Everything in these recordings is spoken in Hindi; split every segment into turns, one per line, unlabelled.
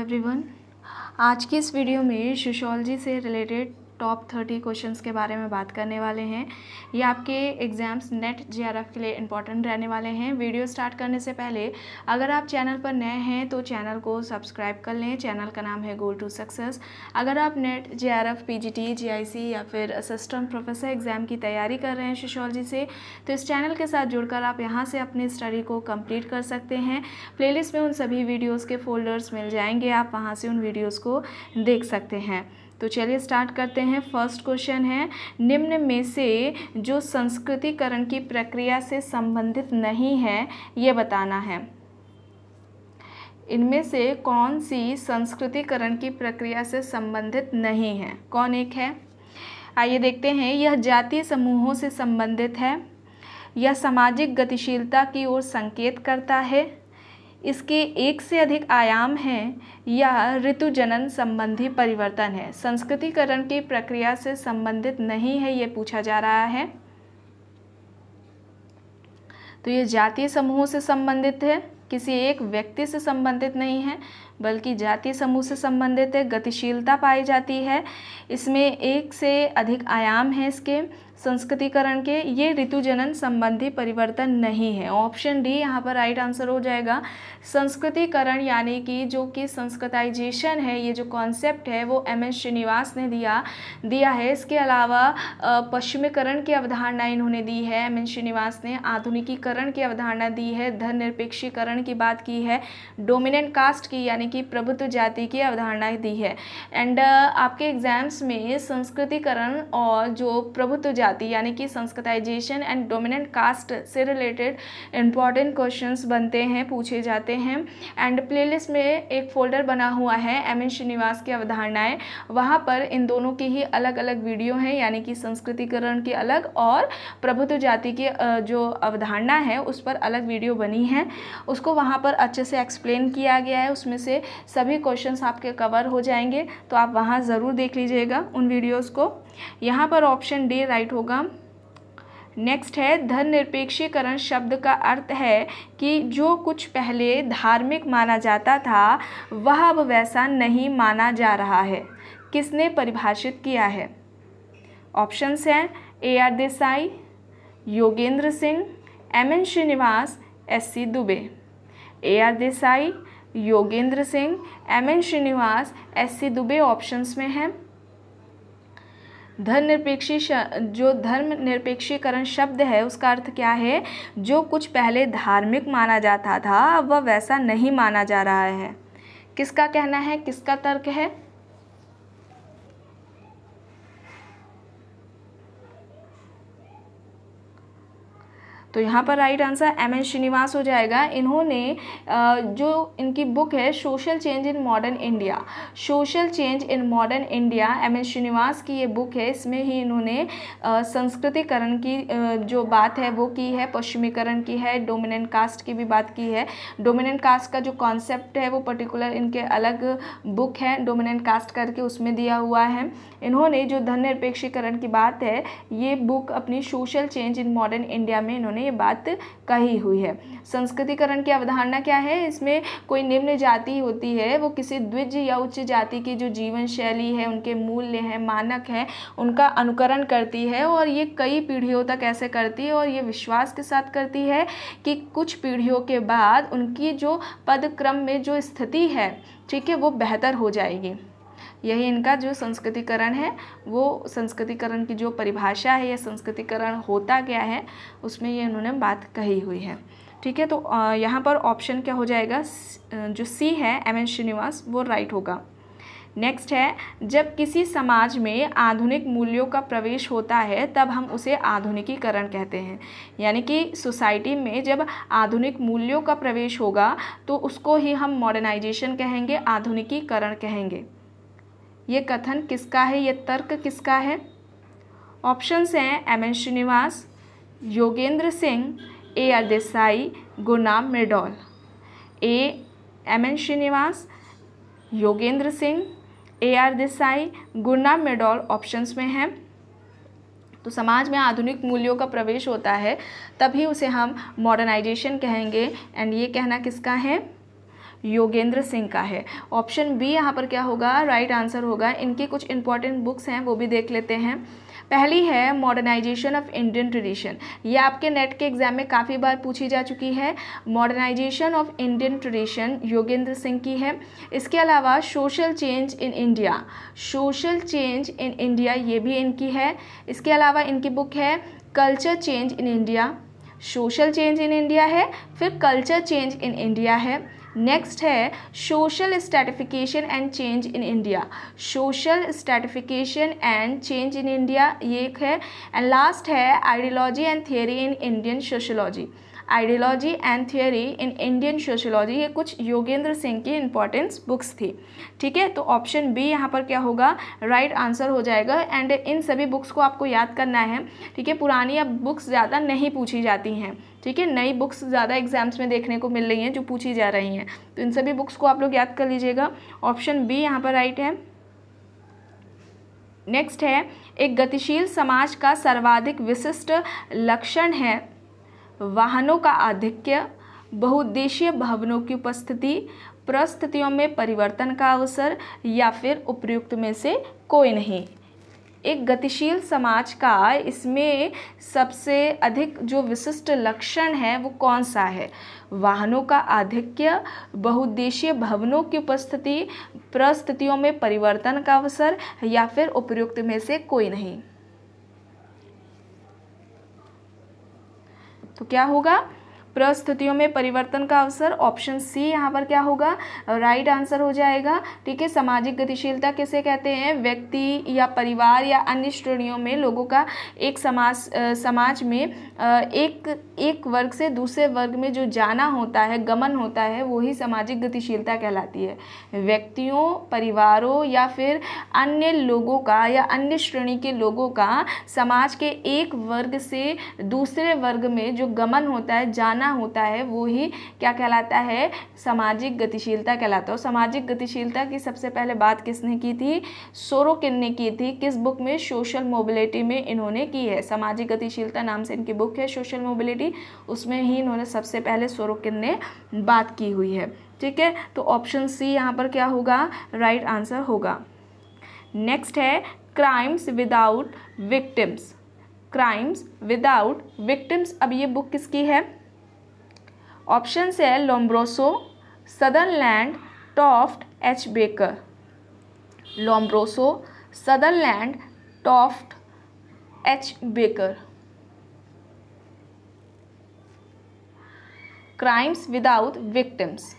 एवरीवन आज की इस वीडियो में सोशोलॉजी से रिलेटेड टॉप थर्टी क्वेश्चंस के बारे में बात करने वाले हैं ये आपके एग्ज़ाम्स नेट जे के लिए इंपॉर्टेंट रहने वाले हैं वीडियो स्टार्ट करने से पहले अगर आप चैनल पर नए हैं तो चैनल को सब्सक्राइब कर लें चैनल का नाम है गोल टू सक्सेस अगर आप नेट जे आर एफ या फिर असिस्टेंट प्रोफेसर एग्ज़ाम की तैयारी कर रहे हैं सोशोलॉजी से तो इस चैनल के साथ जुड़कर आप यहाँ से अपनी स्टडी को कम्प्लीट कर सकते हैं प्ले में उन सभी वीडियोज़ के फोल्डर्स मिल जाएंगे आप वहाँ से उन वीडियोज़ को देख सकते हैं तो चलिए स्टार्ट करते हैं फर्स्ट क्वेश्चन है निम्न में से जो संस्कृतिकरण की प्रक्रिया से संबंधित नहीं है ये बताना है इनमें से कौन सी संस्कृतिकरण की प्रक्रिया से संबंधित नहीं है कौन एक है आइए देखते हैं यह जातीय समूहों से संबंधित है यह सामाजिक गतिशीलता की ओर संकेत करता है इसके एक से अधिक आयाम हैं या ऋतुजनन संबंधी परिवर्तन है संस्कृतिकरण की प्रक्रिया से संबंधित नहीं है ये पूछा जा रहा है तो ये जातीय समूह से संबंधित है किसी एक व्यक्ति से संबंधित नहीं है बल्कि जातीय समूह से संबंधित है गतिशीलता पाई जाती है इसमें एक से अधिक आयाम हैं इसके संस्कृतिकरण के ये ऋतुजनन संबंधी परिवर्तन नहीं है ऑप्शन डी यहाँ पर राइट आंसर हो जाएगा संस्कृतिकरण यानी कि जो कि संस्कृताइजेशन है ये जो कॉन्सेप्ट है वो एम एस श्रीनिवास ने दिया दिया है इसके अलावा पश्चिमीकरण की अवधारणा इन्होंने दी है एम एन श्रीनिवास ने आधुनिकीकरण की अवधारणा दी है धन निरपेक्षीकरण की बात की है डोमिनेंट कास्ट की यानी कि प्रभुत्व जाति की अवधारणा दी है एंड आपके एग्जाम्स में संस्कृतिकरण और जो प्रभुत्व जाति जाती है यानी कि संस्कृताइजेशन एंड डोमिनेंट कास्ट से रिलेटेड इंपॉर्टेंट क्वेश्चंस बनते हैं पूछे जाते हैं एंड प्लेलिस्ट में एक फ़ोल्डर बना हुआ है एम एन श्रीनिवास की अवधारणाएँ वहाँ पर इन दोनों की ही अलग अलग वीडियो हैं यानी कि संस्कृतिकरण की अलग और प्रभुत्व जाति की जो अवधारणा है उस पर अलग वीडियो बनी है उसको वहाँ पर अच्छे से एक्सप्लेन किया गया है उसमें से सभी क्वेश्चंस आपके कवर हो जाएंगे तो आप वहाँ ज़रूर देख लीजिएगा उन वीडियोस को यहाँ पर ऑप्शन डी राइट होगा नेक्स्ट है धन निरपेक्षीकरण शब्द का अर्थ है कि जो कुछ पहले धार्मिक माना जाता था वह अब वैसा नहीं माना जा रहा है किसने परिभाषित किया है ऑप्शंस हैं A R Desai Yogendra Singh M N Srinivas S C Dubey A R Desai Yogendra Singh M N Srinivas S C Dubey options में हैं धर्मनिरपेक्षी जो धर्मनिरपेक्षीकरण शब्द है उसका अर्थ क्या है जो कुछ पहले धार्मिक माना जाता था अब वह वैसा नहीं माना जा रहा है किसका कहना है किसका तर्क है तो यहाँ पर right answer M N Srinivas हो जाएगा इन्होंने जो इनकी बुक है social change in modern India social change in modern India M N Srinivas की ये बुक है इसमें ही इन्होंने संस्कृतिकरण की जो बात है वो की है पश्चिमीकरण की है डोमिनेंट कास्ट की भी बात की है डोमिनेंट कास्ट का जो कॉन्सेप्ट है वो पर्टिकुलर इनके अलग बुक है डोमिनेंट कास्ट करके उसमें दिया हुआ है इन्होंने जो धन निरपेक्षीकरण की बात है ये बुक अपनी social change in modern India में इन्होंने ने ये बात कही हुई है संस्कृतिकरण की अवधारणा क्या है इसमें कोई निम्न जाति होती है वो किसी द्विज या उच्च जाति की जो जीवन शैली है उनके मूल्य हैं मानक हैं उनका अनुकरण करती है और ये कई पीढ़ियों तक ऐसे करती है और ये विश्वास के साथ करती है कि कुछ पीढ़ियों के बाद उनकी जो पदक्रम में जो स्थिति है ठीक है वो बेहतर हो जाएगी यही इनका जो संस्कृतिकरण है वो संस्कृतिकरण की जो परिभाषा है या संस्कृतिकरण होता क्या है उसमें ये इन्होंने बात कही हुई है ठीक है तो यहाँ पर ऑप्शन क्या हो जाएगा जो सी है एम एन श्रीनिवास वो राइट होगा नेक्स्ट है जब किसी समाज में आधुनिक मूल्यों का प्रवेश होता है तब हम उसे आधुनिकीकरण कहते हैं यानी कि सोसाइटी में जब आधुनिक मूल्यों का प्रवेश होगा तो उसको ही हम मॉडर्नाइजेशन कहेंगे आधुनिकीकरण कहेंगे ये कथन किसका है ये तर्क किसका है ऑप्शंस हैं M N Srinivas Yogendra Singh A R Desai Gunnar Myrdal A M N Srinivas Yogendra Singh A R Desai Gunnar Myrdal options में हैं तो समाज में आधुनिक मूल्यों का प्रवेश होता है तभी उसे हम मॉडर्नाइजेशन कहेंगे एंड ये कहना किसका है योगेंद्र सिंह का है ऑप्शन बी यहाँ पर क्या होगा राइट right आंसर होगा इनके कुछ इंपॉर्टेंट बुक्स हैं वो भी देख लेते हैं पहली है मॉडर्नाइजेशन ऑफ इंडियन ट्रेडिशन ये आपके नेट के एग्जाम में काफ़ी बार पूछी जा चुकी है modernisation of Indian tradition Yogendra Singh की है इसके अलावा social change in India social change in India ये भी इनकी है इसके अलावा इनकी बुक है culture change in India social change in India है फिर कल्चर चेंज इन इंडिया है नेक्स्ट है social stratification and change in India social stratification and change in India ये एक है एंड लास्ट है ideology and theory in Indian sociology ideology and theory in Indian sociology ये कुछ योगेंद्र सिंह की इंपॉर्टेंस बुक्स थी ठीक है तो ऑप्शन बी यहाँ पर क्या होगा राइट right आंसर हो जाएगा एंड इन सभी बुक्स को आपको याद करना है ठीक है पुरानी अब बुक्स ज़्यादा नहीं पूछी जाती हैं ठीक है नई बुक्स ज़्यादा एग्जाम्स में देखने को मिल रही हैं जो पूछी जा रही हैं तो इन सभी बुक्स को आप लोग याद कर लीजिएगा ऑप्शन बी यहाँ पर राइट है नेक्स्ट है एक गतिशील समाज का सर्वाधिक विशिष्ट लक्षण है वाहनों का आधिक्य बहुउद्देशीय भवनों की उपस्थिति परिस्थितियों में परिवर्तन का अवसर या फिर उपयुक्त में से कोई नहीं एक गतिशील समाज का इसमें सबसे अधिक जो विशिष्ट लक्षण है वो कौन सा है वाहनों का आधिक्य बहुद्देशीय भवनों की उपस्थिति परिस्थितियों में परिवर्तन का अवसर या फिर उपयुक्त में से कोई नहीं तो क्या होगा प्रस्तुतियों में परिवर्तन का अवसर ऑप्शन सी यहाँ पर क्या होगा राइट आंसर हो जाएगा ठीक है सामाजिक गतिशीलता किसे कहते हैं व्यक्ति या परिवार या अन्य श्रेणियों में लोगों का एक समाज समाज में एक एक वर्ग से दूसरे वर्ग में जो जाना होता है गमन होता है वही सामाजिक गतिशीलता कहलाती है व्यक्तियों परिवारों या फिर अन्य लोगों का या अन्य श्रेणी के लोगों का समाज के एक वर्ग से दूसरे वर्ग में जो गमन होता है जाना जाना होता है वो ही क्या कहलाता है सामाजिक गतिशीलता कहलाता है सामाजिक गतिशीलता की सबसे पहले बात किसने की थी सोरोकिन ने की थी किस बुक में सोशल मोबिलिटी में इन्होंने की है सामाजिक गतिशीलता नाम से इनकी बुक है सोशल मोबिलिटी उसमें ही इन्होंने सबसे पहले सोरोकिन ने बात की हुई है ठीक है तो ऑप्शन सी यहाँ पर क्या होगा राइट right आंसर होगा नेक्स्ट है crimes without victims crimes without victims अब ये बुक किसकी है ऑप्शन है सदर सदरलैंड टॉफ्ट एच बेकर सदर Sutherland Taft H Becker crimes without victims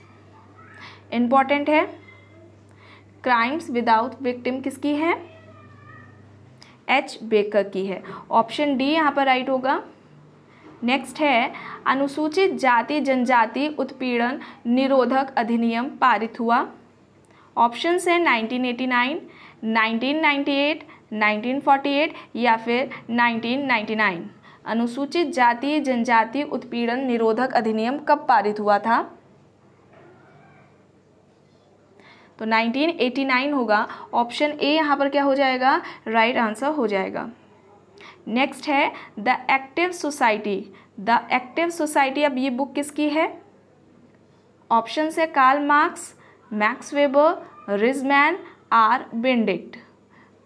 important है क्राइम्स विदाउट विक्टिम किसकी है एच बेकर की है ऑप्शन डी यहाँ पर राइट होगा नेक्स्ट है अनुसूचित जाति जनजाति उत्पीड़न निरोधक अधिनियम पारित हुआ ऑप्शन है 1989, 1998, 1948 या फिर 1999 अनुसूचित जाति जनजाति उत्पीड़न निरोधक अधिनियम कब पारित हुआ था तो 1989 होगा ऑप्शन ए यहाँ पर क्या हो जाएगा राइट right आंसर हो जाएगा नेक्स्ट है the active society the active society अब ये बुक किसकी है ऑप्शन है Karl Marx Max Weber Riesman R Benedict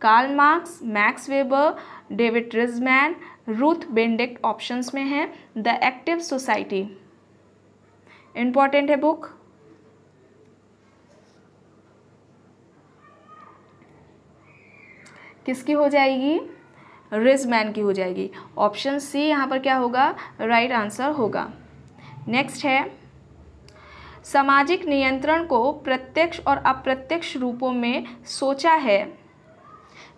Karl Marx Max Weber David Riesman Ruth Benedict options में है द एक्टिव सोसाइटी इंपॉर्टेंट है बुक किसकी हो जाएगी रिज मैन की हो जाएगी ऑप्शन सी यहाँ पर क्या होगा राइट right आंसर होगा नेक्स्ट है सामाजिक नियंत्रण को प्रत्यक्ष और अप्रत्यक्ष रूपों में सोचा है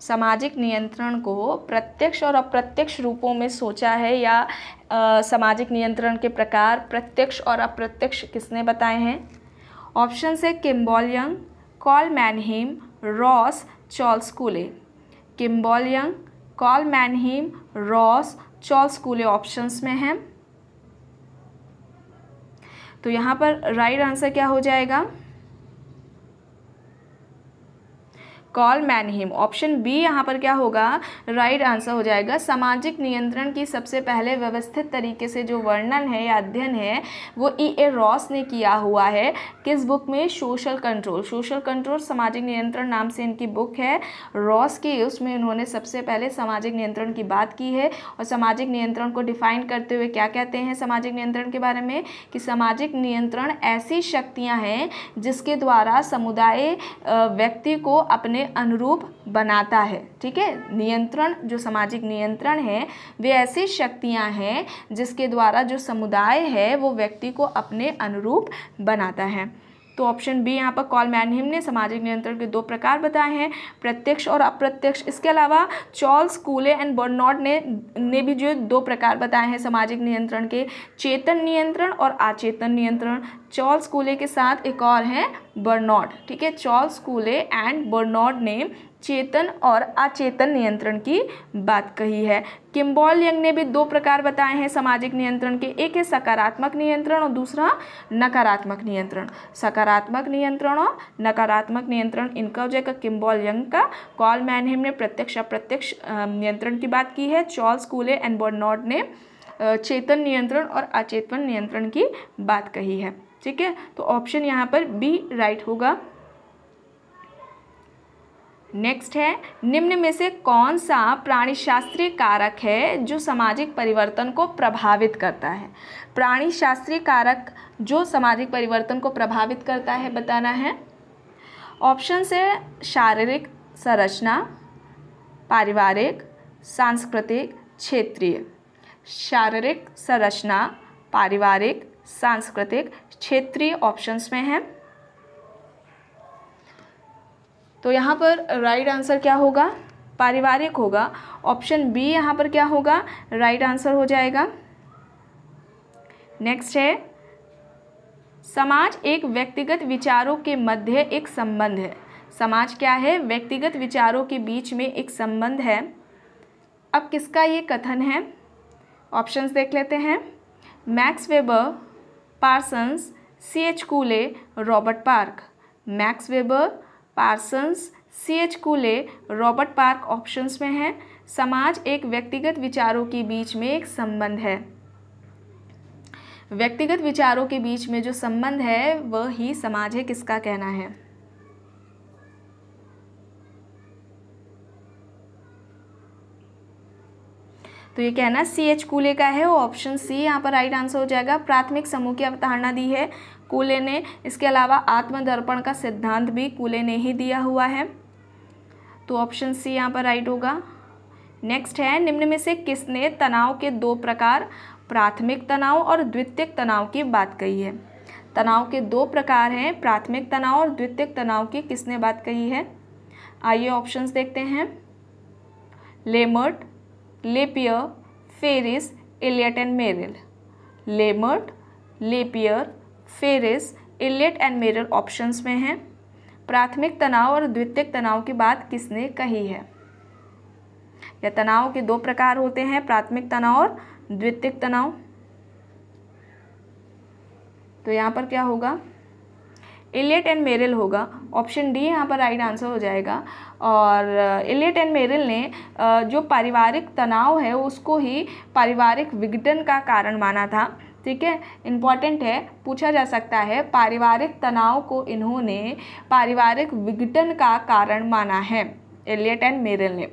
सामाजिक नियंत्रण को प्रत्यक्ष और अप्रत्यक्ष रूपों में सोचा है या सामाजिक नियंत्रण के प्रकार प्रत्यक्ष और अप्रत्यक्ष किसने बताए हैं ऑप्शन से Kimball Young Karl Mannheim Ross Cooley Kimball Young Karl Mannheim Ross Charles Cooley options में हैं तो यहाँ पर राइट आंसर क्या हो जाएगा Karl Mannheim option B यहाँ पर क्या होगा राइट आंसर हो जाएगा सामाजिक नियंत्रण की सबसे पहले व्यवस्थित तरीके से जो वर्णन है या अध्ययन है वो ई ए रॉस ने किया हुआ है किस बुक में सोशल कंट्रोल सोशल कंट्रोल सामाजिक नियंत्रण नाम से इनकी बुक है रॉस की उसमें इन्होंने सबसे पहले सामाजिक नियंत्रण की बात की है और सामाजिक नियंत्रण को डिफाइन करते हुए क्या कहते हैं सामाजिक नियंत्रण के बारे में कि सामाजिक नियंत्रण ऐसी शक्तियाँ हैं जिसके द्वारा समुदाय व्यक्ति को अपने अनुरूप बनाता है ठीक है नियंत्रण जो सामाजिक नियंत्रण है वे ऐसी शक्तियाँ हैं जिसके द्वारा जो समुदाय है वो व्यक्ति को अपने अनुरूप बनाता है तो ऑप्शन बी यहाँ पर कॉल मैनहिम ने सामाजिक नियंत्रण के दो प्रकार बताए हैं प्रत्यक्ष और अप्रत्यक्ष इसके अलावा चॉल्स कूले एंड बर्नॉड ने ने भी जो दो प्रकार बताए हैं सामाजिक नियंत्रण के चेतन नियंत्रण और अचेतन नियंत्रण चॉल्स कूले के साथ एक और है बर्नॉड ठीक है चॉल्स कूले एंड बर्नॉड ने चेतन और अचेतन नियंत्रण की बात कही है किम्बॉल यंग ने भी दो प्रकार बताए हैं सामाजिक नियंत्रण के एक है सकारात्मक नियंत्रण और दूसरा नकारात्मक नियंत्रण सकारात्मक नियंत्रण और नकारात्मक नियंत्रण इनका जो है किम्बॉल यंग का कॉल मैनहेम ने प्रत्यक्ष अप्रत्यक्ष नियंत्रण की बात की है चॉल्स कूले एंड बर्नॉड ने चेतन नियंत्रण और अचेतन नियंत्रण की बात कही है ठीक है तो ऑप्शन यहाँ पर बी राइट होगा नेक्स्ट है निम्न में से कौन सा प्राणीशास्त्रीय कारक है जो सामाजिक परिवर्तन को प्रभावित करता है प्राणीशास्त्रीय कारक जो सामाजिक परिवर्तन को प्रभावित करता है बताना है ऑप्शन से शारीरिक संरचना पारिवारिक सांस्कृतिक क्षेत्रीय शारीरिक संरचना पारिवारिक सांस्कृतिक क्षेत्रीय ऑप्शंस में है तो यहाँ पर राइट आंसर क्या होगा पारिवारिक होगा ऑप्शन बी यहाँ पर क्या होगा राइट आंसर हो जाएगा नेक्स्ट है समाज एक व्यक्तिगत विचारों के मध्य एक संबंध है समाज क्या है व्यक्तिगत विचारों के बीच में एक संबंध है अब किसका ये कथन है ऑप्शंस देख लेते हैं Max Weber Parsons C H Cooley Robert Park Max Weber Parsons C H Cooley Robert Park options में हैं समाज एक व्यक्तिगत विचारों के बीच में एक संबंध है व्यक्तिगत विचारों के बीच में जो संबंध है वह ही समाज है किसका कहना है तो ये कहना सी एच कूले का है ऑप्शन सी यहाँ पर राइट आंसर हो जाएगा प्राथमिक समूह की अवधारणा दी है कूले ने इसके अलावा आत्मदर्पण का सिद्धांत भी कूले ने ही दिया हुआ है तो ऑप्शन सी यहाँ पर राइट होगा नेक्स्ट है निम्न में से किसने तनाव के दो प्रकार प्राथमिक तनाव और द्वितीयक तनाव की बात कही है तनाव के दो प्रकार हैं प्राथमिक तनाव और द्वितीयक तनाव की किसने बात कही है आइए ऑप्शंस देखते हैं Lemert LaPiere Faris Elliott and Merrill Lemert LaPiere Faris Elliott and Merrill options में हैं प्राथमिक तनाव और द्वितीयक तनाव की बात किसने कही है या तनाव के दो प्रकार होते हैं प्राथमिक तनाव और द्वितीयक तनाव तो यहाँ पर क्या होगा इलेट एंड मेरिल होगा ऑप्शन डी यहाँ पर राइट आंसर हो जाएगा और इलेट एंड मेरिल ने जो पारिवारिक तनाव है उसको ही पारिवारिक विघटन का कारण माना था ठीक है इम्पॉर्टेंट है पूछा जा सकता है पारिवारिक तनाव को इन्होंने पारिवारिक विघटन का कारण माना है एलियट एंड मेरल ने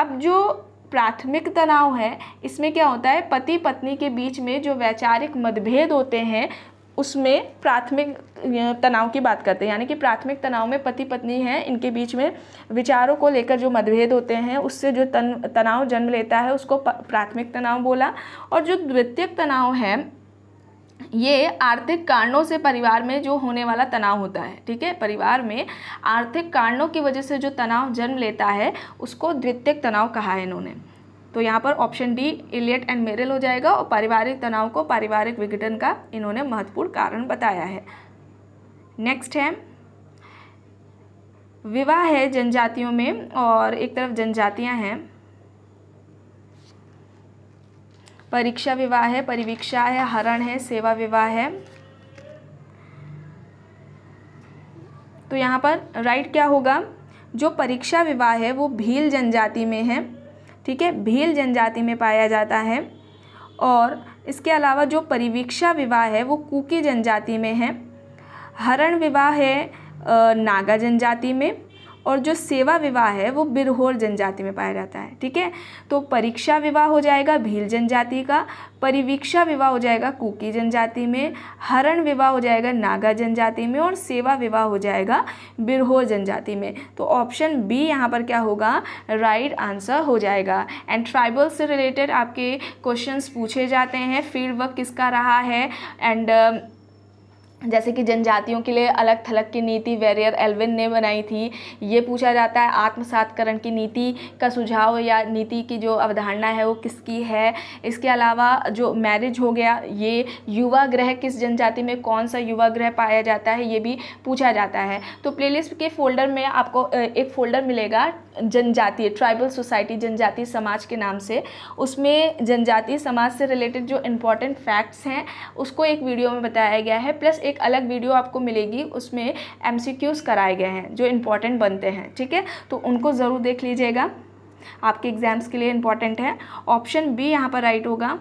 अब जो प्राथमिक तनाव है इसमें क्या होता है पति पत्नी के बीच में जो वैचारिक मतभेद होते हैं उसमें प्राथमिक तनाव की बात करते हैं यानी कि प्राथमिक तनाव में पति पत्नी हैं इनके बीच में विचारों को लेकर जो मतभेद होते हैं उससे जो तन तनाव जन्म लेता है उसको प्राथमिक तनाव बोला और जो द्वितीयक तनाव है ये आर्थिक कारणों से परिवार में जो होने वाला तनाव होता है ठीक है परिवार में आर्थिक कारणों की वजह से जो तनाव जन्म लेता है उसको द्वितीयक तनाव कहा है इन्होंने तो यहाँ पर option D Elliott and Merrill हो जाएगा और पारिवारिक तनाव को पारिवारिक विघटन का इन्होंने महत्वपूर्ण कारण बताया है नेक्स्ट है विवाह है जनजातियों में और एक तरफ जनजातियां हैं परीक्षा विवाह है परिवीक्षा है हरण है सेवा विवाह है तो यहाँ पर राइट क्या होगा जो परीक्षा विवाह है वो भील जनजाति में है ठीक है भील जनजाति में पाया जाता है और इसके अलावा जो परिवीक्षा विवाह है वो कुकी जनजाति में है हरण विवाह है नागा जनजाति में और जो सेवा विवाह है वो बिरहोर जनजाति में पाया जाता है ठीक है तो परीक्षा विवाह हो जाएगा भील जनजाति का परिवीक्षा विवाह हो जाएगा कुकी जनजाति में हरण विवाह हो जाएगा नागा जनजाति में और सेवा विवाह हो जाएगा बिरहोर जनजाति में तो ऑप्शन बी यहाँ पर क्या होगा राइट आंसर हो जाएगा एंड ट्राइबल से रिलेटेड आपके क्वेश्चन पूछे जाते हैं फील्ड वर्क किसका रहा है एंड जैसे कि जनजातियों के लिए अलग थलग की नीति वेरियर एल्विन ने बनाई थी ये पूछा जाता है आत्मसातकरण की नीति का सुझाव या नीति की जो अवधारणा है वो किसकी है इसके अलावा जो मैरिज हो गया ये युवा ग्रह किस जनजाति में कौन सा युवा ग्रह पाया जाता है ये भी पूछा जाता है तो प्ले के फोल्डर में आपको एक फ़ोल्डर मिलेगा जनजातीय ट्राइबल सोसाइटी जनजातीय समाज के नाम से उसमें जनजातीय समाज से रिलेटेड जो इम्पोर्टेंट फैक्ट्स हैं उसको एक वीडियो में बताया गया है प्लस एक अलग वीडियो आपको मिलेगी उसमें एम कराए गए हैं जो इम्पॉर्टेंट बनते हैं ठीक है तो उनको ज़रूर देख लीजिएगा आपके एग्ज़ाम्स के लिए इम्पॉर्टेंट है ऑप्शन बी यहाँ पर राइट होगा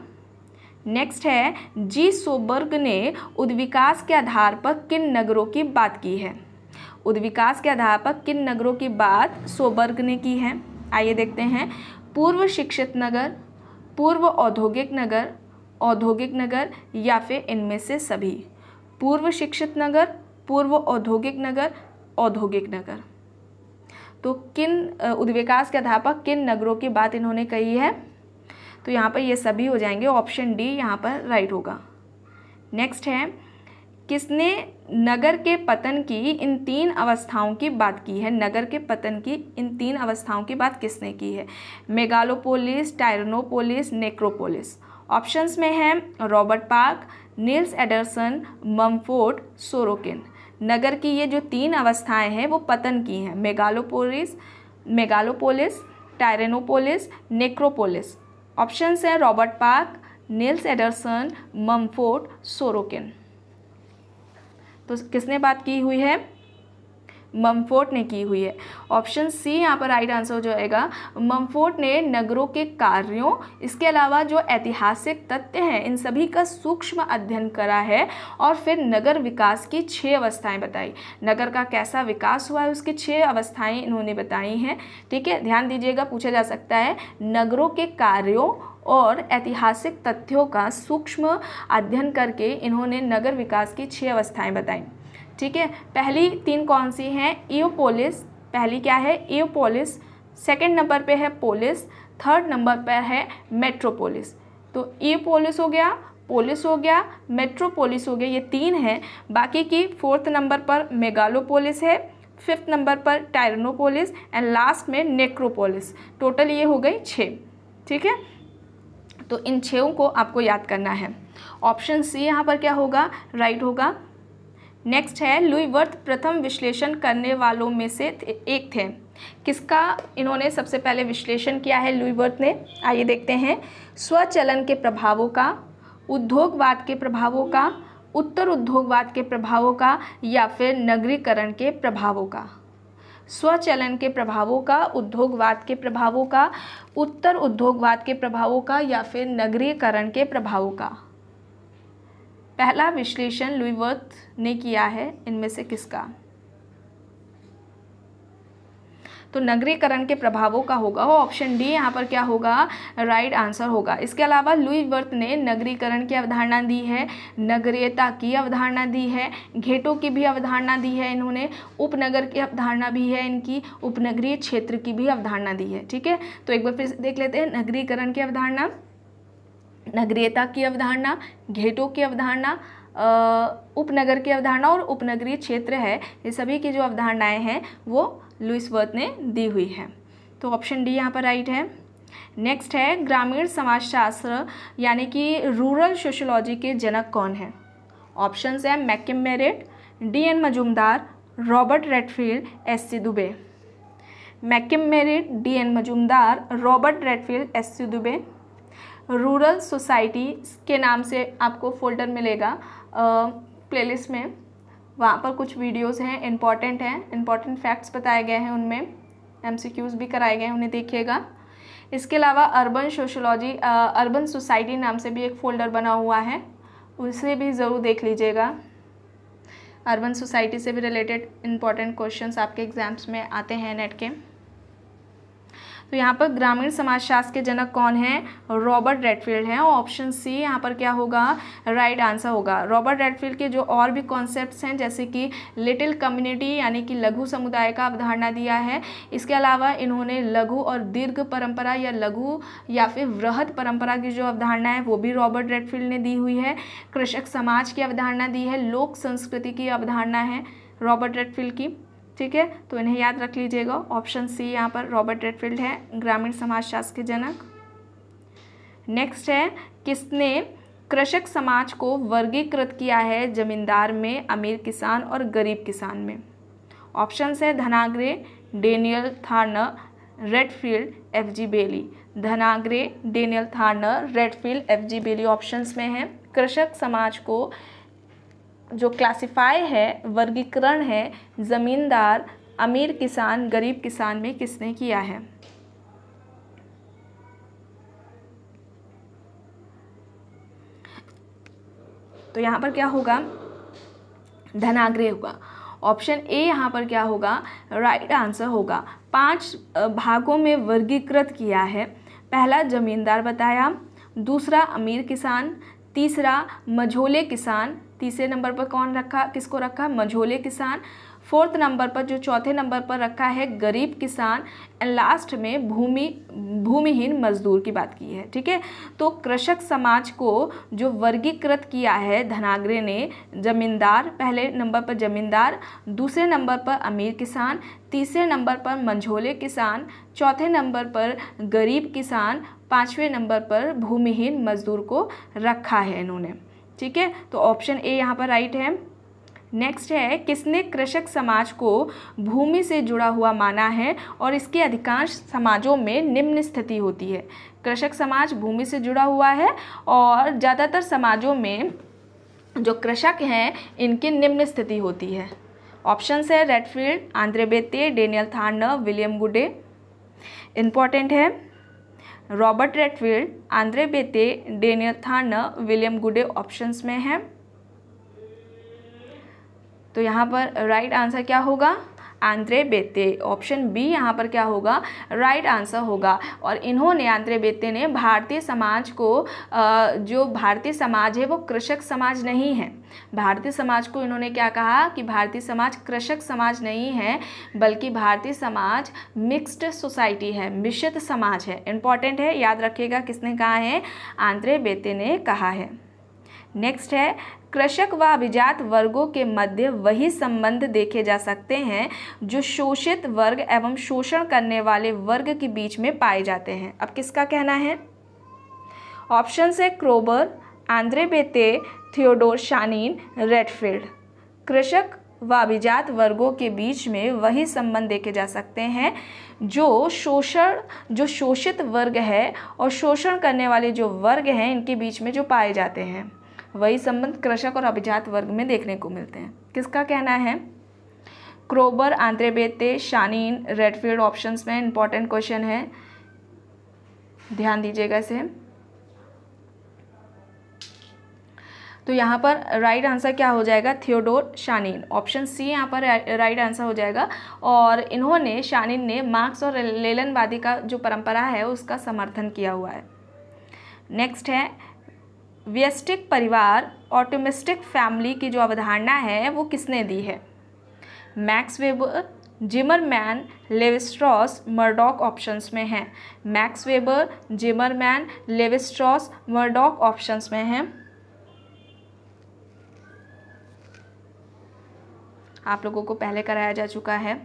नेक्स्ट है जी सोबर्ग ने उद्विकास के आधार पर किन नगरों की बात की है उद्विकास के आधार पर किन नगरों की बात सोबर्ग ने की है आइए देखते हैं पूर्व शिक्षित नगर पूर्व औद्योगिक नगर औद्योगिक नगर या फिर इनमें से सभी पूर्व शिक्षित नगर पूर्व औद्योगिक नगर औद्योगिक नगर तो किन उद्विकास के आधार पर किन नगरों की बात इन्होंने कही है तो यहाँ पर ये सभी हो जाएंगे ऑप्शन डी यहाँ पर राइट होगा नेक्स्ट है किसने नगर के पतन की इन तीन अवस्थाओं की बात की है नगर के पतन की इन तीन अवस्थाओं की बात किसने की है मेगालोपोलिस टायरनोपोलिस नेक्रोपोलिस ऑप्शंस में है Robert Park Nels Anderson Mumford Sorokin नगर की ये जो तीन अवस्थाएं हैं वो पतन की हैं megalopolis megalopolis tyrannopolis necropolis options हैं Robert Park Nels Anderson Mumford Sorokin तो किसने बात की हुई है ममफोर्ट ने की हुई है ऑप्शन सी यहाँ पर राइट आंसर हो जाएगा ममफोर्ट ने नगरों के कार्यों इसके अलावा जो ऐतिहासिक तथ्य हैं इन सभी का सूक्ष्म अध्ययन करा है और फिर नगर विकास की छः अवस्थाएं बताई नगर का कैसा विकास हुआ है उसकी छः अवस्थाएं इन्होंने बताई हैं ठीक है ध्यान दीजिएगा पूछा जा सकता है नगरों के कार्यों और ऐतिहासिक तथ्यों का सूक्ष्म अध्ययन करके इन्होंने नगर विकास की छः अवस्थाएं बताई ठीक है पहली तीन कौन सी हैं ईओपोलिस पहली क्या है ईओपोलिस सेकेंड नंबर पे है पोलिस थर्ड नंबर पर है मेट्रोपोलिस तो ईओपोलिस हो गया पोलिस हो गया मेट्रोपोलिस हो गया ये तीन हैं बाकी की फोर्थ नंबर पर मेगालोपोलिस है फिफ्थ नंबर पर टायरनोपोलिस एंड लास्ट में नेक्रोपोलिस टोटल ये हो गई छः ठीक है तो इन छों को आपको याद करना है ऑप्शन सी यहाँ पर क्या होगा राइट right होगा नेक्स्ट है लुईवर्थ प्रथम विश्लेषण करने वालों में से एक थे किसका इन्होंने सबसे पहले विश्लेषण किया है लुईवर्थ ने आइए देखते हैं स्वचलन के प्रभावों का उद्योगवाद के प्रभावों का उत्तर उद्योगवाद के प्रभावों का या फिर नगरीकरण के प्रभावों का स्वचलन के प्रभावों का उद्योगवाद के प्रभावों का उत्तर उद्योगवाद के प्रभावों का या फिर नगरीकरण के प्रभावों का पहला विश्लेषण लुईवर्थ ने किया है इनमें से किसका तो नगरीकरण के प्रभावों का होगा वो ऑप्शन डी यहाँ पर क्या होगा राइट आंसर होगा इसके अलावा लुई वर्थ ने नगरीकरण की अवधारणा दी है नगरीयता की अवधारणा दी है घेटों की भी अवधारणा दी है इन्होंने उपनगर की अवधारणा भी है इनकी उपनगरीय क्षेत्र की भी अवधारणा दी है ठीक है तो एक बार फिर देख लेते हैं नगरीकरण की अवधारणा नगरीयता की अवधारणा घेटों की अवधारणा उपनगर की अवधारणा और उपनगरीय क्षेत्र है ये सभी की जो अवधारणाएं हैं वो लुइस वर्थ ने दी हुई है तो ऑप्शन डी यहाँ पर राइट है नेक्स्ट है ग्रामीण समाजशास्त्र यानी कि रूरल सोशोलॉजी के जनक कौन है ऑप्शंस हैं McKim Marriott D N Majumdar Robert Redfield S C Dubey McKim Marriott D N Majumdar Robert Redfield S C Dubey rural society के नाम से आपको फ़ोल्डर मिलेगा प्लेलिस्ट में वहाँ पर कुछ वीडियोस हैं इम्पॉर्टेंट हैं इम्पॉर्टेंट फैक्ट्स बताए गए हैं उनमें एमसीक्यूज़ भी कराए गए हैं उन्हें देखिएगा इसके अलावा अर्बन सोशोलॉजी अर्बन सोसाइटी नाम से भी एक फ़ोल्डर बना हुआ है उसे भी ज़रूर देख लीजिएगा अर्बन सोसाइटी से भी रिलेटेड इंपॉर्टेंट क्वेश्चंस आपके एग्ज़ाम्स में आते हैं नेट के तो यहाँ पर ग्रामीण समाज शास्त्र के जनक कौन है रॉबर्ट रेडफील्ड हैं और ऑप्शन सी यहाँ पर क्या होगा राइट आंसर होगा रॉबर्ट रेडफील्ड के जो और भी कॉन्सेप्ट हैं जैसे कि लिटिल कम्युनिटी यानी कि लघु समुदाय का अवधारणा दिया है इसके अलावा इन्होंने लघु और दीर्घ परंपरा या लघु या फिर वृहद परंपरा की जो अवधारणा है वो भी रॉबर्ट रेडफील्ड ने दी हुई है कृषक समाज की अवधारणा दी है लोक संस्कृति की अवधारणा है रॉबर्ट रेडफील्ड की ठीक है तो इन्हें याद रख लीजिएगा ऑप्शन सी यहाँ पर रॉबर्ट रेडफील्ड है ग्रामीण शास्त्र के जनक नेक्स्ट है किसने कृषक समाज को वर्गीकृत किया है जमींदार में अमीर किसान और गरीब किसान में ऑप्शंस है Dhanagare Daniel Thorner Redfield F G Bailey Dhanagare Daniel Thorner Redfield F G Bailey options में है कृषक समाज को जो क्लासिफाई है वर्गीकरण है ज़मींदार अमीर किसान गरीब किसान में किसने किया है तो यहाँ पर क्या होगा धनाग्रह होगा ऑप्शन ए यहाँ पर क्या होगा राइट right आंसर होगा पांच भागों में वर्गीकृत किया है पहला जमींदार बताया दूसरा अमीर किसान तीसरा मझोले किसान तीसरे नंबर पर कौन रखा किसको रखा मझोले किसान फोर्थ नंबर पर जो चौथे नंबर पर रखा है गरीब किसान एंड लास्ट में भूमि भूमिहीन मजदूर की बात की है ठीक है तो कृषक समाज को जो वर्गीकृत किया है धनागरे ने जमींदार पहले नंबर पर जमींदार दूसरे नंबर पर अमीर किसान तीसरे नंबर पर मंझोले किसान चौथे नंबर पर गरीब किसान पाँचवें नंबर पर भूमिहीन मजदूर को रखा है इन्होंने ठीक है तो ऑप्शन ए यहाँ पर राइट है नेक्स्ट है किसने कृषक समाज को भूमि से जुड़ा हुआ माना है और इसके अधिकांश समाजों में निम्न स्थिति होती है कृषक समाज भूमि से जुड़ा हुआ है और ज़्यादातर समाजों में जो कृषक हैं इनकी निम्न स्थिति होती है ऑप्शंस है Redfield Andre Beteille Daniel Thorner William Goode important है Robert Redfield Andre Beteille Daniel Thorner William Goode options में हैं तो यहाँ पर राइट आंसर क्या होगा आंद्रे बेते ऑप्शन बी यहाँ पर क्या होगा राइट आंसर होगा और इन्होंने आंद्रे बेते ने भारतीय समाज को जो भारतीय समाज है वो कृषक समाज नहीं है भारतीय समाज को इन्होंने क्या कहा कि भारतीय समाज कृषक समाज नहीं है बल्कि भारतीय समाज मिक्स्ड सोसाइटी है मिश्रित समाज है इंपॉर्टेंट है याद रखिएगा किसने कहा है आंद्रे बेते ने कहा है नेक्स्ट है कृषक व अभिजात वर्गों के मध्य वही संबंध देखे जा सकते हैं जो शोषित वर्ग एवं शोषण करने वाले वर्ग के बीच में पाए जाते हैं अब किसका कहना है ऑप्शन है Kroeber Andre Beteille Theodore Shanin Redfield कृषक व अभिजात वर्गों के बीच में वही संबंध देखे जा सकते हैं जो शोषण जो शोषित वर्ग है और शोषण करने वाले जो वर्ग हैं इनके बीच में जो पाए जाते हैं वही संबंध कृषक और अभिजात वर्ग में देखने को मिलते हैं किसका कहना है Kroeber Andre Beteille Shanin Redfield options में इंपॉर्टेंट क्वेश्चन है ध्यान दीजिएगा इसे तो यहाँ पर राइट आंसर क्या हो जाएगा थियोडोर शानिन ऑप्शन सी यहाँ पर राइट आंसर हो जाएगा और इन्होंने शानिन ने मार्क्स और लेलनवादी का जो परंपरा है उसका समर्थन किया हुआ है नेक्स्ट है व्यस्टिक परिवार ऑटोमिस्टिक फैमिली की जो अवधारणा है वो किसने दी है Max Weber Zimmerman Levi Strauss Murdock options में हैं Max Weber Zimmerman Levi Strauss Murdock options में हैं आप लोगों को पहले कराया जा चुका है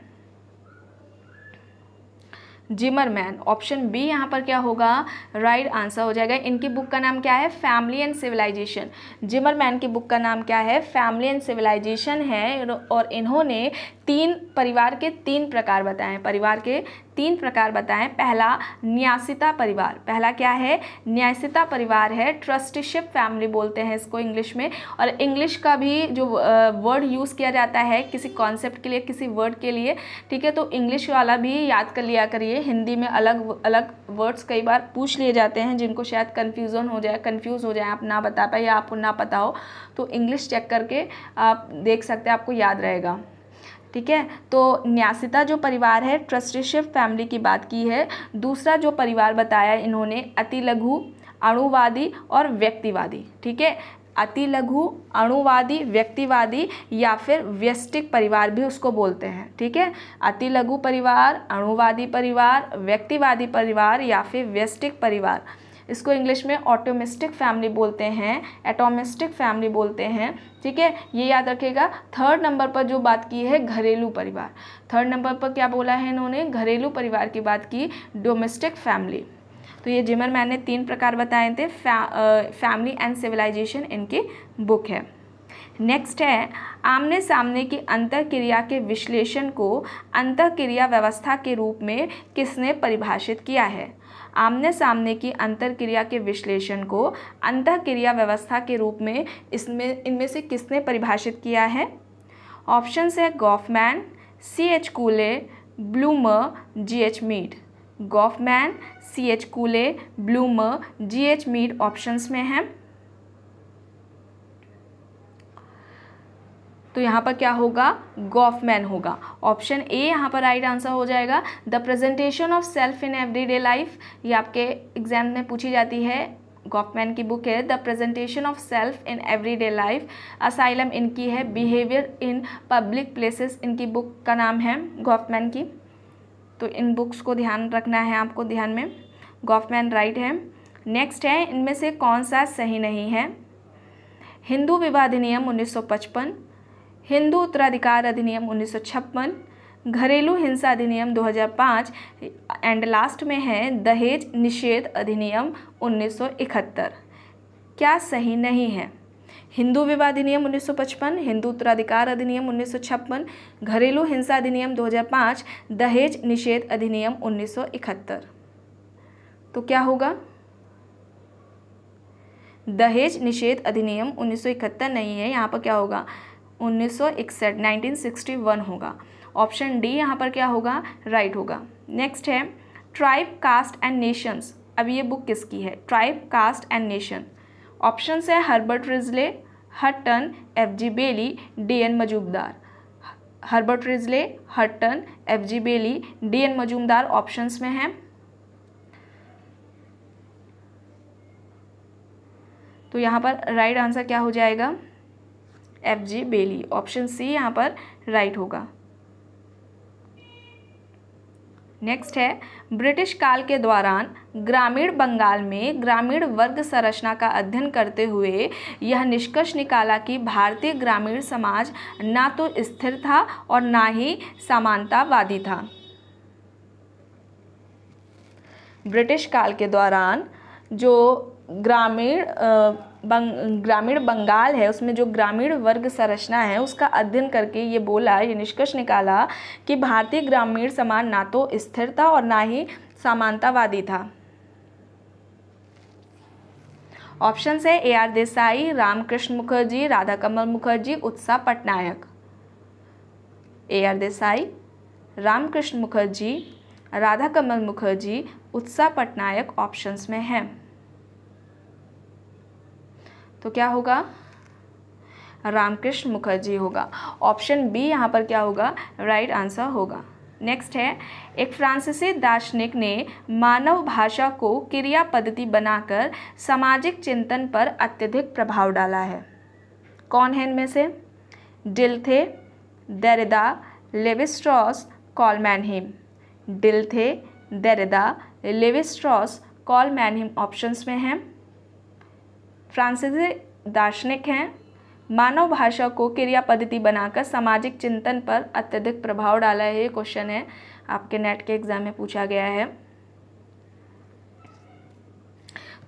जिमरमैन ऑप्शन बी यहाँ पर क्या होगा राइट आंसर हो जाएगा इनकी बुक का नाम क्या है फैमिली एंड सिविलाइजेशन जिमरमैन की बुक का नाम क्या है फैमिली एंड सिविलाइजेशन है और इन्होंने तीन परिवार के तीन प्रकार बताए हैं परिवार के तीन प्रकार बताएं पहला न्यासिता परिवार पहला क्या है न्यासिता परिवार है ट्रस्टशिप फैमिली बोलते हैं इसको इंग्लिश में और इंग्लिश का भी जो वर्ड यूज़ किया जाता है किसी कॉन्सेप्ट के लिए किसी वर्ड के लिए ठीक है तो इंग्लिश वाला भी याद कर लिया करिए हिंदी में अलग अलग वर्ड्स कई बार पूछ लिए जाते हैं जिनको शायद कन्फ्यूज़न हो जाए कन्फ्यूज़ हो जाए आप ना बता पाए या आपको ना पता हो तो इंग्लिश चेक करके आप देख सकते हैं आपको याद रहेगा ठीक है तो न्यासिता जो परिवार है ट्रस्टीशिप फैमिली की बात की है दूसरा जो परिवार बताया इन्होंने अति लघु अणुवादी और व्यक्तिवादी ठीक है अति लघु अणुवादी व्यक्तिवादी या फिर व्यस्टिक परिवार भी उसको बोलते हैं ठीक है अति लघु परिवार अणुवादी परिवार व्यक्तिवादी परिवार या फिर व्यस्टिक परिवार इसको इंग्लिश में ऑटोमिस्टिक फैमिली बोलते हैं एटोमिस्टिक फैमिली बोलते हैं ठीक है ये याद रखेगा थर्ड नंबर पर जो बात की है घरेलू परिवार थर्ड नंबर पर क्या बोला है इन्होंने घरेलू परिवार की बात की डोमेस्टिक फैमिली तो ये जिमर मैंने तीन प्रकार बताए थे फै, फैमिली एंड सिविलाइजेशन इनकी बुक है नेक्स्ट है आमने सामने की अंतर क्रिया के विश्लेषण को अंतर क्रिया व्यवस्था के रूप में किसने परिभाषित किया है आमने सामने की अंतर क्रिया के विश्लेषण को अंत क्रिया व्यवस्था के रूप में इसमें इनमें से किसने परिभाषित किया है ऑप्शन है Goffman C H Cooley Blumer G H Mead Goffman C H Cooley Blumer G H Mead options में हैं तो यहाँ पर क्या होगा गॉफमैन होगा ऑप्शन ए यहाँ पर राइट आंसर हो जाएगा the presentation of self in everyday life ये आपके एग्जाम में पूछी जाती है गॉफमैन की बुक है the presentation of self in everyday life asylum इनकी है बिहेवियर इन पब्लिक प्लेसेस इनकी बुक का नाम है गॉफमैन की तो इन बुक्स को ध्यान रखना है आपको ध्यान में गॉफमैन राइट है नेक्स्ट है इनमें से कौन सा सही नहीं है हिंदू विवाह अधिनियम 1955 हिंदू उत्तराधिकार अधिनियम उन्नीस घरेलू हिंसा अधिनियम 2005 एंड लास्ट में है दहेज निषेध अधिनियम 1971 क्या सही नहीं है हिंदू विवाह अधिनियम 1955 हिंदू उत्तराधिकार अधिनियम 1956 घरेलू हिंसा अधिनियम 2005 दहेज निषेध अधिनियम 1971 तो क्या होगा दहेज निषेध अधिनियम 1971 नहीं है यहाँ पर क्या होगा उन्नीस सौ इकसठ नाइनटीन सिक्सटी वन होगा ऑप्शन डी यहाँ पर क्या होगा राइट होगा नेक्स्ट है ट्राइब कास्ट एंड नेशंस अब ये बुक किसकी है tribe caste and nation option है Herbert Risley Hutton F G Bailey D N Majumdar Herbert Risley Hutton F G Bailey D N Majumdar option में हैं तो यहाँ पर राइट right आंसर क्या हो जाएगा एफ जी बेली ऑप्शन सी यहाँ पर राइट होगा नेक्स्ट है ब्रिटिश काल के दौरान ग्रामीण बंगाल में ग्रामीण वर्ग संरचना का अध्ययन करते हुए यह निष्कर्ष निकाला कि भारतीय ग्रामीण समाज ना तो स्थिर था और ना ही समानतावादी था ब्रिटिश काल के दौरान जो ग्रामीण बंग ग्रामीण बंगाल है उसमें जो ग्रामीण वर्ग संरचना है उसका अध्ययन करके ये बोला ये निष्कर्ष निकाला कि भारतीय ग्रामीण समाज ना तो स्थिर था और ना ही समानतावादी था ऑप्शन है A R Desai Ramkrishna Mukherjee Radha Kamal Mukherjee Utsa Patnaik A R Desai Ramkrishna Mukherjee Radha Kamal Mukherjee Utsa Patnaik options में हैं तो क्या होगा रामकृष्ण मुखर्जी होगा ऑप्शन बी यहाँ पर क्या होगा राइट right आंसर होगा नेक्स्ट है एक फ्रांसीसी दार्शनिक ने मानव भाषा को क्रिया पद्धति बनाकर सामाजिक चिंतन पर अत्यधिक प्रभाव डाला है कौन है इनमें से डिल थे दरिदा लेविस्ट्रॉस कॉलमैनहिम डिल थे दरिदा लेविस्ट्रॉस कॉलमैनहिम ऑप्शंस में हैं फ्रांसीसी दार्शनिक हैं मानव भाषा को क्रिया पद्धति बनाकर सामाजिक चिंतन पर अत्यधिक प्रभाव डाला है ये क्वेश्चन है आपके नेट के एग्जाम में पूछा गया है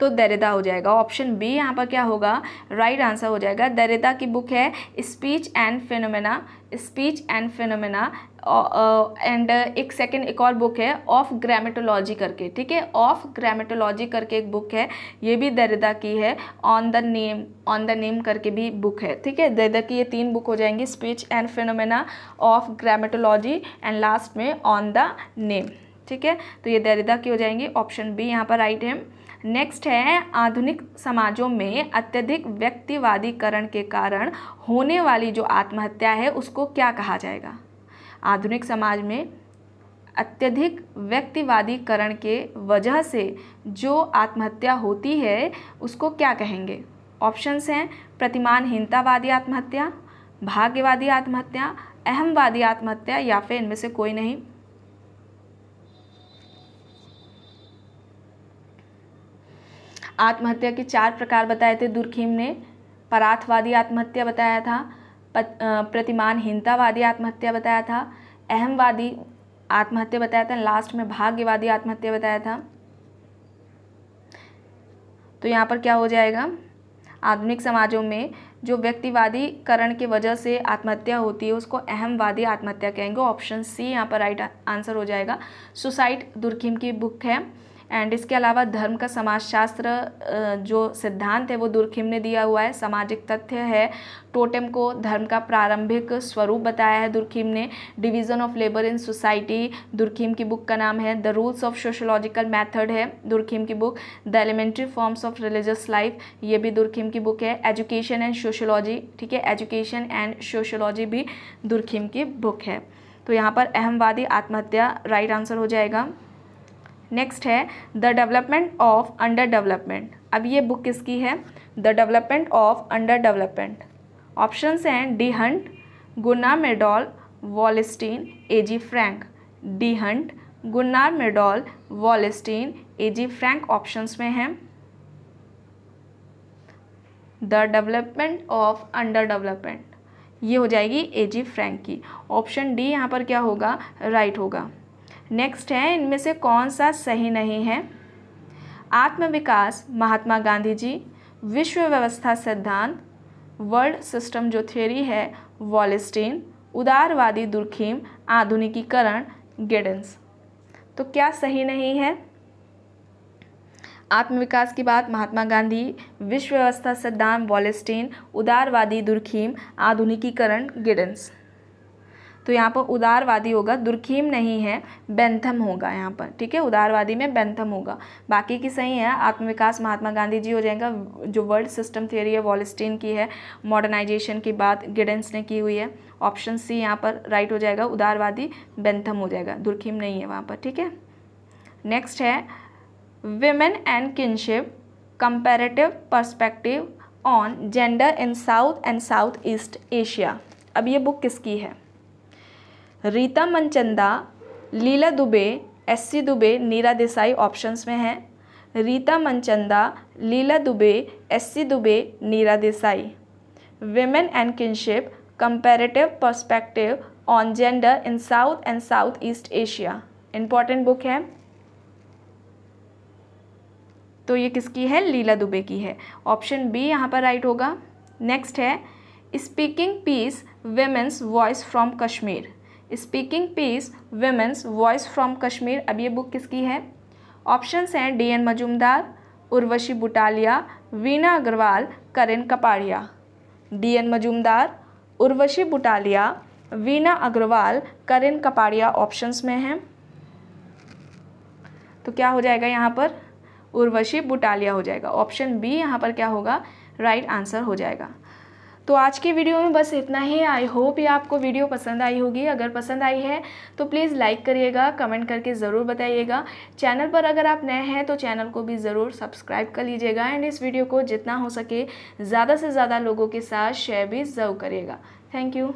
तो दरिदा हो जाएगा ऑप्शन बी यहाँ पर क्या होगा राइट right आंसर हो जाएगा दरिदा की बुक है speech and phenomena speech and phenomena and एक सेकेंड एक और बुक है ऑफ ग्रामेटोलॉजी करके ठीक है ऑफ ग्रामेटोलॉजी करके एक बुक है ये भी दरिदा की है on the name on the name करके भी बुक है ठीक है दरिदा की ये तीन बुक हो जाएंगी speech and phenomena of grammatology and last में ऑन द नेम ठीक है तो ये दरिदा की हो जाएंगी ऑप्शन बी यहाँ पर राइट है नेक्स्ट है आधुनिक समाजों में अत्यधिक व्यक्तिवादीकरण के कारण होने वाली जो आत्महत्या है उसको क्या कहा जाएगा आधुनिक समाज में अत्यधिक व्यक्तिवादीकरण के वजह से जो आत्महत्या होती है उसको क्या कहेंगे ऑप्शंस हैं प्रतिमानहीनतावादी आत्महत्या भाग्यवादी आत्महत्या अहमवादी आत्महत्या या फिर इनमें से कोई नहीं आत्महत्या के चार प्रकार बताए थे दुर्खीम ने पराथवादी आत्महत्या बताया था प्रतिमानहीनतावादी आत्महत्या बताया था अहमवादी आत्महत्या बताया था लास्ट में भाग्यवादी आत्महत्या बताया था तो यहाँ पर क्या हो जाएगा आधुनिक समाजों में जो व्यक्तिवादीकरण की वजह से आत्महत्या होती है उसको अहमवादी आत्महत्या कहेंगे ऑप्शन सी यहाँ पर राइट आंसर हो जाएगा सुसाइड दुर्खिम की बुक है एंड इसके अलावा धर्म का समाजशास्त्र जो सिद्धांत है वो दुर्खिम ने दिया हुआ है सामाजिक तथ्य है टोटेम को धर्म का प्रारंभिक स्वरूप बताया है दुर्खिम ने division of labour in society Durkheim की बुक का नाम है the rules of sociological method है दुर्खिम की book the elementary forms of religious life ये भी दुर्खिम की बुक है एजुकेशन एंड सोशोलॉजी ठीक है एजुकेशन एंड सोशोलॉजी भी दुर्खिम की बुक है तो यहाँ पर अहमवादी आत्महत्या राइट आंसर हो जाएगा नेक्स्ट है the development of under development अब ये बुक किसकी है the development of under development options हैं D Hunt Gunnar Myrdal Wallerstein A G Frank D Hunt Gunnar Myrdal Wallerstein A G Frank options में हैं the development of under development ये हो जाएगी ए जी फ्रैंक की ऑप्शन डी यहाँ पर क्या होगा राइट right होगा नेक्स्ट है इनमें से कौन सा सही नहीं है आत्मविकास महात्मा गांधी जी विश्व व्यवस्था सिद्धांत वर्ल्ड सिस्टम जो थ्योरी है वॉलेस्टीन उदारवादी दुर्खीम आधुनिकीकरण गिडन्स तो क्या सही नहीं है आत्मविकास की बात महात्मा गांधी विश्व व्यवस्था सिद्धांत वॉलेस्टीन उदारवादी दुर्खीम आधुनिकीकरण गिडन्स तो यहाँ पर उदारवादी होगा दुर्खीम नहीं है बैंथम होगा यहाँ पर ठीक है उदारवादी में बैंथम होगा बाकी की सही है आत्मविकास महात्मा गांधी जी हो जाएगा जो वर्ल्ड सिस्टम थियोरी है वॉलिस्टीन की है मॉडर्नाइजेशन की बात गिडेंस ने की हुई है ऑप्शन सी यहाँ पर राइट हो जाएगा उदारवादी बैंथम हो जाएगा दुर्खीम नहीं है वहाँ पर ठीक है नेक्स्ट है women and kinship comparative perspective on gender in south and south east Asia अब ये बुक किसकी है Rita Manchanda Leela Dube S C Dube Neera Desai options में हैं Rita Manchanda Leela Dube S C Dube Neera Desai women and kinship comparative perspective on gender in south and south east Asia important book है तो ये किसकी है लीला दुबे की है ऑप्शन बी यहाँ पर राइट होगा नेक्स्ट है speaking peace women's voice from Kashmir speaking peace women's voice from Kashmir अब ये बुक किसकी है ऑप्शंस हैं D N Majumdar Urvashi Butalia Veena Agarwal Karan Kapadia D N Majumdar Urvashi Butalia Veena Agarwal Karan Kapadia options में हैं तो क्या हो जाएगा यहाँ पर उर्वशी बुटालिया हो जाएगा ऑप्शन बी यहाँ पर क्या होगा राइट right आंसर हो जाएगा तो आज के वीडियो में बस इतना ही आई होप ये आपको वीडियो पसंद आई होगी अगर पसंद आई है तो प्लीज़ लाइक करिएगा कमेंट करके ज़रूर बताइएगा चैनल पर अगर आप नए हैं तो चैनल को भी ज़रूर सब्सक्राइब कर लीजिएगा एंड इस वीडियो को जितना हो सके ज़्यादा से ज़्यादा लोगों के साथ शेयर भी ज़रूर करिएगा थैंक यू